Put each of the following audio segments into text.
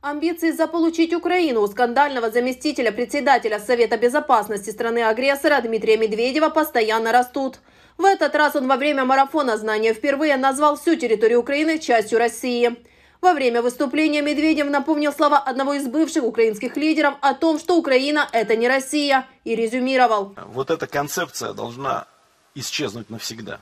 Амбиции заполучить Украину у скандального заместителя председателя Совета Безопасности страны-агрессора Дмитрия Медведева постоянно растут. В этот раз он во время марафона «Знания впервые» назвал всю территорию Украины частью России. Во время выступления Медведев напомнил слова одного из бывших украинских лидеров о том, что Украина – это не Россия, и резюмировал. Вот эта концепция должна исчезнуть навсегда.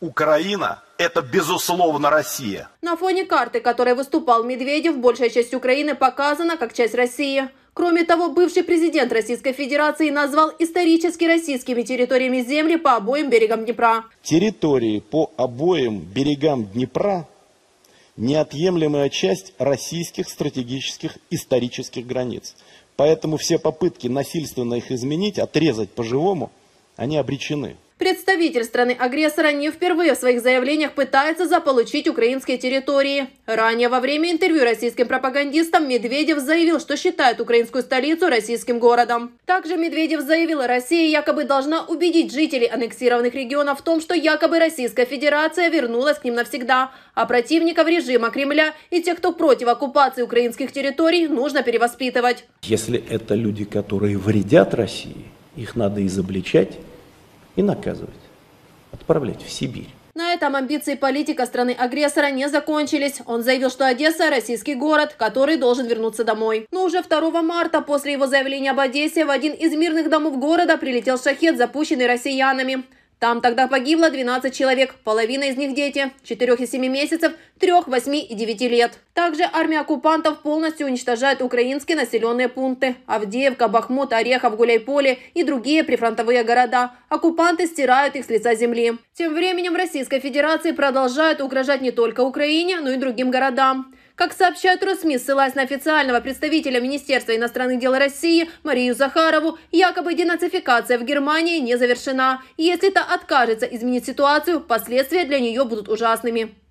Украина – это, безусловно, Россия. На фоне карты, которой выступал Медведев, большая часть Украины показана как часть России. Кроме того, бывший президент Российской Федерации назвал исторически российскими территориями земли по обоим берегам Днепра. Территории по обоим берегам Днепра – неотъемлемая часть российских стратегических исторических границ. Поэтому все попытки насильственно их изменить, отрезать по-живому, они обречены. Представитель страны-агрессора не впервые в своих заявлениях пытается заполучить украинские территории. Ранее во время интервью российским пропагандистам Медведев заявил, что считает украинскую столицу российским городом. Также Медведев заявил, Россия якобы должна убедить жителей аннексированных регионов в том, что якобы Российская Федерация вернулась к ним навсегда, а противников режима Кремля и тех, кто против оккупации украинских территорий, нужно перевоспитывать. Если это люди, которые вредят России, их надо изобличать и наказывать, отправлять в Сибирь. На этом амбиции политика страны-агрессора не закончились. Он заявил, что Одесса – российский город, который должен вернуться домой. Но уже 2 марта после его заявления об Одессе в один из мирных домов города прилетел шахет, запущенный россиянами. Там тогда погибло 12 человек, половина из них дети, 4 и 7 месяцев, 3, 8 и 9 лет. Также армия оккупантов полностью уничтожает украинские населенные пункты. Авдеевка, Бахмут, Орехов, Гуляйполе и другие прифронтовые города. Оккупанты стирают их с лица земли. Тем временем в Российской Федерации продолжают угрожать не только Украине, но и другим городам. Как сообщают РосМИ, ссылаясь на официального представителя Министерства иностранных дел России Марию Захарову, якобы денацификация в Германии не завершена. Если та откажется изменить ситуацию, последствия для нее будут ужасными.